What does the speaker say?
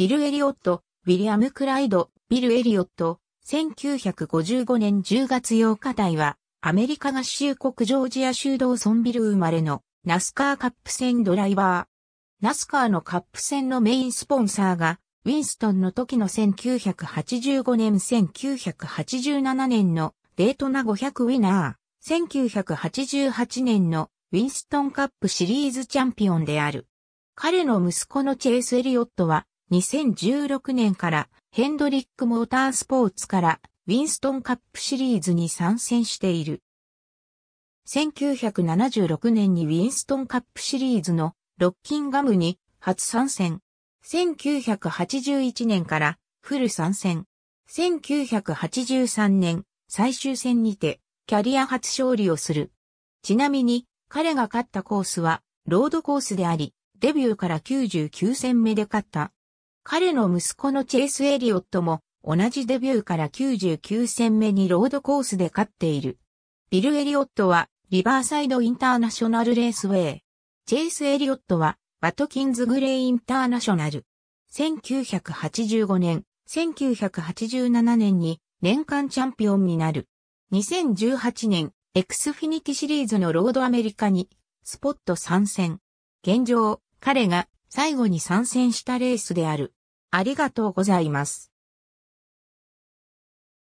ビル・エリオット、ウィリアム・クライド、ビル・エリオット、1955年10月8日台は、アメリカ合衆国ジョージア州道ソンビル生まれのナスカーカップ戦ドライバー。ナスカーのカップ戦のメインスポンサーが、ウィンストンの時の1985年1987年のデートナ500ウィナー、1988年のウィンストンカップシリーズチャンピオンである。彼の息子のチェイス・エリオットは、2016年からヘンドリックモータースポーツからウィンストンカップシリーズに参戦している。1976年にウィンストンカップシリーズのロッキンガムに初参戦。1981年からフル参戦。1983年最終戦にてキャリア初勝利をする。ちなみに彼が勝ったコースはロードコースであり、デビューから99戦目で勝った彼の息子のチェイス・エリオットも同じデビューから99戦目にロードコースで勝っている。ビル・エリオットはリバーサイドインターナショナルレースウェイ。チェイス・エリオットはワトキンズ・グレイ・インターナショナル。1985年、1987年に年間チャンピオンになる。2018年、エクスフィニティシリーズのロードアメリカにスポット参戦。現状、彼が最後に参戦したレースである。ありがとうございます。